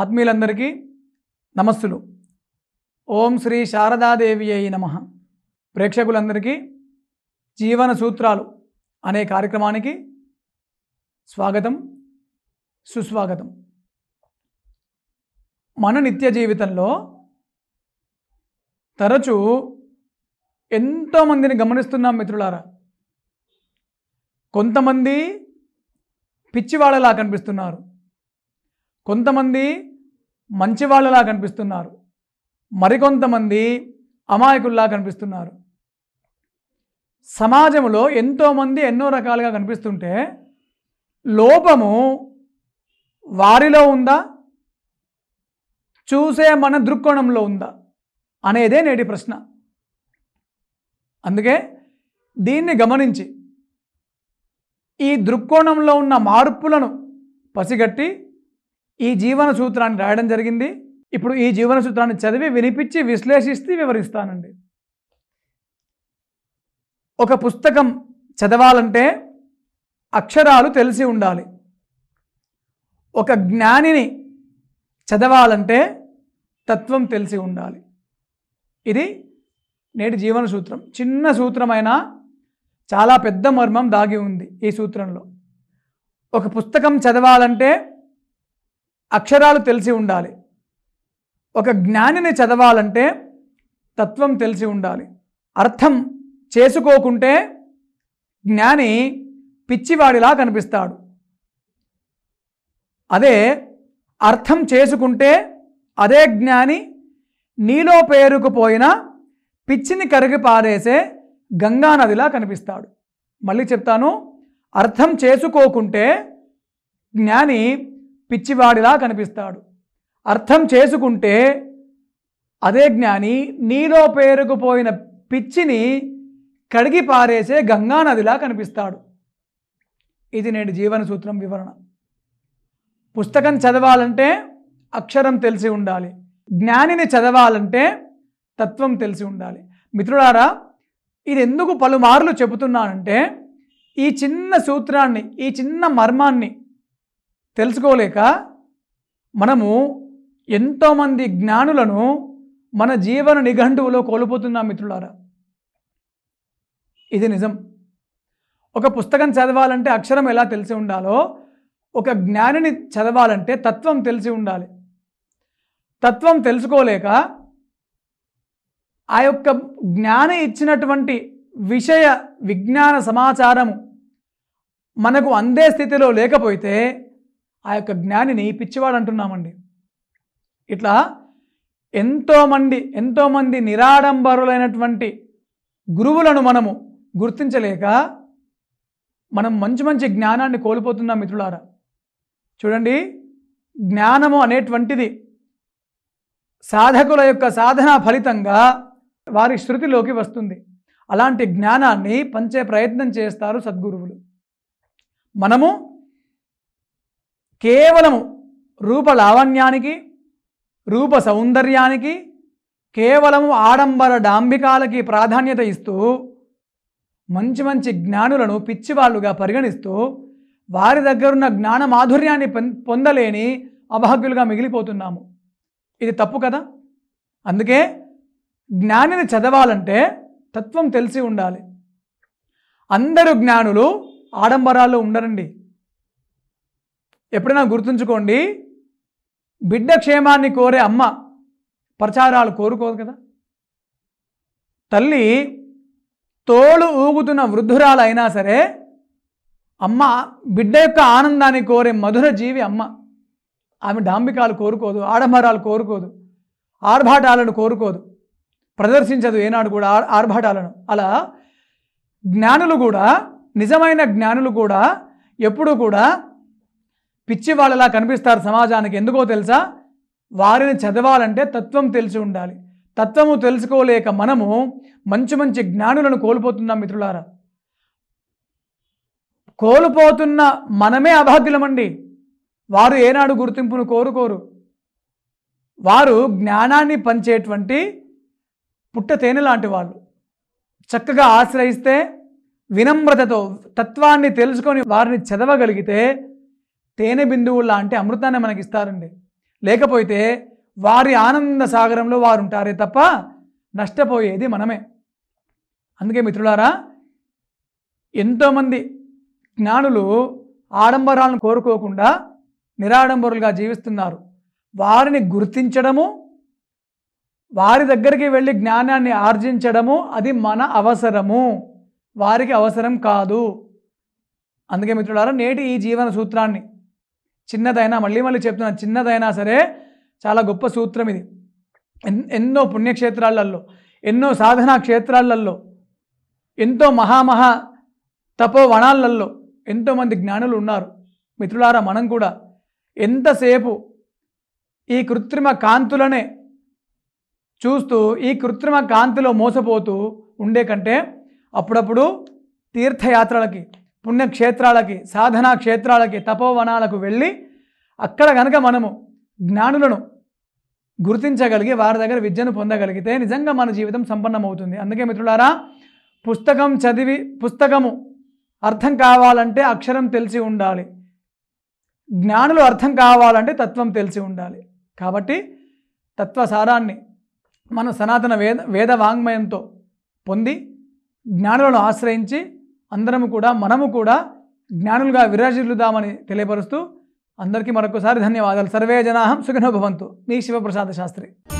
ఆత్మీయులందరికీ నమస్సులు ఓం శ్రీ శారదాదేవి అయి నమ ప్రేక్షకులందరికీ జీవన సూత్రాలు అనే కార్యక్రమానికి స్వాగతం సుస్వాగతం మన నిత్య జీవితంలో తరచూ ఎంతోమందిని గమనిస్తున్నాం మిత్రులారా కొంతమంది పిచ్చివాళ్ళలా కనిపిస్తున్నారు కొంతమంది మంచివాళ్ళలా కనిపిస్తున్నారు మరికొంతమంది అమాయకుల్లా కనిపిస్తున్నారు సమాజంలో ఎంతోమంది ఎన్నో రకాలుగా కనిపిస్తుంటే లోపము వారిలో ఉందా చూసే మన దృక్కోణంలో ఉందా అనేదే నేటి ప్రశ్న అందుకే దీన్ని గమనించి ఈ దృక్కోణంలో ఉన్న మార్పులను పసిగట్టి ఈ జీవన సూత్రాన్ని రాయడం జరిగింది ఇప్పుడు ఈ జీవన సూత్రాన్ని చదివి వినిపించి విశ్లేషిస్తూ వివరిస్తానండి ఒక పుస్తకం చదవాలంటే అక్షరాలు తెలిసి ఉండాలి ఒక జ్ఞానిని చదవాలంటే తత్వం తెలిసి ఉండాలి ఇది నేటి జీవన సూత్రం చిన్న సూత్రమైనా చాలా పెద్ద మర్మం దాగి ఉంది ఈ సూత్రంలో ఒక పుస్తకం చదవాలంటే అక్షరాలు తెలిసి ఉండాలి ఒక జ్ఞానిని చదవాలంటే తత్వం తెలిసి ఉండాలి అర్థం చేసుకోకుంటే జ్ఞాని పిచ్చివాడిలా కనిపిస్తాడు అదే అర్థం చేసుకుంటే అదే జ్ఞాని నీలో పేరుకుపోయిన పిచ్చిని కరిగి పారేసే గంగానదిలా కనిపిస్తాడు మళ్ళీ చెప్తాను అర్థం చేసుకోకుంటే జ్ఞాని పిచ్చివాడిలా కనిపిస్తాడు అర్థం చేసుకుంటే అదే జ్ఞాని నీలో పేరుకుపోయిన పిచ్చిని కడిగి పారేసే గంగానదిలా కనిపిస్తాడు ఇది నేటి జీవన సూత్రం వివరణ పుస్తకం చదవాలంటే అక్షరం తెలిసి ఉండాలి జ్ఞానిని చదవాలంటే తత్వం తెలిసి ఉండాలి మిత్రులారా ఇది ఎందుకు పలుమార్లు చెబుతున్నానంటే ఈ చిన్న సూత్రాన్ని ఈ చిన్న మర్మాన్ని తెలుసుకోలేక మనము ఎంతోమంది జ్ఞానులను మన జీవన నిఘంటువులో కోల్పోతున్నాం మిత్రులారా ఇది నిజం ఒక పుస్తకం చదవాలంటే అక్షరం ఎలా తెలిసి ఉండాలో ఒక జ్ఞానిని చదవాలంటే తత్వం తెలిసి ఉండాలి తత్వం తెలుసుకోలేక ఆ యొక్క జ్ఞాని ఇచ్చినటువంటి విషయ విజ్ఞాన సమాచారము మనకు అందే స్థితిలో లేకపోతే ఆ యొక్క జ్ఞానిని పిచ్చివాడు అంటున్నామండి ఇట్లా ఎంతోమంది ఎంతోమంది నిరాడంబరులైనటువంటి గురువులను మనము గుర్తించలేక మనం మంచి మంచి జ్ఞానాన్ని కోల్పోతున్నాం మిత్రులారా చూడండి జ్ఞానము అనేటువంటిది సాధకుల యొక్క సాధన ఫలితంగా వారి శృతిలోకి వస్తుంది అలాంటి జ్ఞానాన్ని పంచే ప్రయత్నం చేస్తారు సద్గురువులు మనము కేవలము రూప లావణ్యానికి రూప సౌందర్యానికి కేవలము ఆడంబర డాంబికాలకి ప్రాధాన్యత ఇస్తూ మంచి మంచి జ్ఞానులను పిచ్చివాళ్ళుగా పరిగణిస్తూ వారి దగ్గరున్న జ్ఞాన మాధుర్యాన్ని పొందలేని అభాగ్యులుగా మిగిలిపోతున్నాము ఇది తప్పు కదా అందుకే జ్ఞానిని చదవాలంటే తత్వం తెలిసి ఉండాలి అందరు జ్ఞానులు ఆడంబరాల్లో ఉండరండి ఎప్పుడైనా గుర్తుంచుకోండి బిడ్డ క్షేమాన్ని కోరే అమ్మ ప్రచారాలు కోరుకోదు కదా తల్లి తోలు ఊగుతున్న వృద్ధురాలు అయినా సరే అమ్మ బిడ్డ యొక్క ఆనందాన్ని కోరే మధుర జీవి అమ్మ ఆమె డాంబికాలు కోరుకోదు ఆడంబరాలు కోరుకోదు ఆర్భాటాలను కోరుకోదు ప్రదర్శించదు ఏనాడు కూడా ఆర్భాటాలను అలా జ్ఞానులు కూడా నిజమైన జ్ఞానులు కూడా ఎప్పుడూ కూడా పిచ్చి వాళ్ళలా కనిపిస్తారు సమాజానికి ఎందుకో తెలుసా వారిని చదవాలంటే తత్వం తెలిసి ఉండాలి తత్వము తెలుసుకోలేక మనము మంచి మంచి జ్ఞానులను కోల్పోతున్నాం మిత్రులారా కోల్పోతున్న మనమే అభాగ్యులమండి వారు ఏనాడు గుర్తింపును కోరుకోరు వారు జ్ఞానాన్ని పంచేటువంటి పుట్ట తేనె లాంటి వాళ్ళు చక్కగా ఆశ్రయిస్తే వినమ్రతతో తత్వాన్ని తెలుసుకొని వారిని చదవగలిగితే తేనె బిందువుల్లా అంటే అమృతాన్ని మనకి ఇస్తారండి లేకపోతే వారి ఆనంద సాగరంలో వారు ఉంటారే తప్ప నష్టపోయేది మనమే అందుకే మిత్రులారా ఎంతోమంది జ్ఞానులు ఆడంబరాలను కోరుకోకుండా నిరాడంబరులుగా జీవిస్తున్నారు వారిని గుర్తించడము వారి దగ్గరికి వెళ్ళి జ్ఞానాన్ని ఆర్జించడము అది మన అవసరము వారికి అవసరం కాదు అందుకే మిత్రులారా నేటి ఈ జీవన సూత్రాన్ని చిన్నదైనా మళ్ళీ మళ్ళీ చెప్తున్నా చిన్నదైనా సరే చాలా గొప్ప సూత్రం ఇది ఎన్నో పుణ్యక్షేత్రాలలో ఎన్నో సాధనా క్షేత్రాలలో ఎంతో మహామహా తపోవనాలలో ఎంతోమంది జ్ఞానులు ఉన్నారు మిత్రులారా మనం కూడా ఎంతసేపు ఈ కృత్రిమ కాంతులనే చూస్తూ ఈ కృత్రిమ కాంతిలో మోసపోతూ ఉండే కంటే అప్పుడప్పుడు తీర్థయాత్రలకి పుణ్యక్షేత్రాలకి సాధనా క్షేత్రాలకి తపోవనాలకు వెళ్ళి అక్కడ కనుక మనము జ్ఞానులను గుర్తించగలిగి వారి దగ్గర విద్యను పొందగలిగితే నిజంగా మన జీవితం సంపన్నమవుతుంది అందుకే మిత్రులారా పుస్తకం చదివి పుస్తకము అర్థం కావాలంటే అక్షరం తెలిసి ఉండాలి జ్ఞానులు అర్థం కావాలంటే తత్వం తెలిసి ఉండాలి కాబట్టి తత్వసారాన్ని మన సనాతన వేద వేదవాంగ్మయంతో పొంది జ్ఞానులను ఆశ్రయించి అందరము కూడా మనము కూడా జ్ఞానులుగా విరాజిల్లుదామని తెలియపరుస్తూ అందరికీ మరొకసారి ధన్యవాదాలు సర్వే జనాహం సుఖనోభవంతు మీ శివప్రసాద శాస్త్రి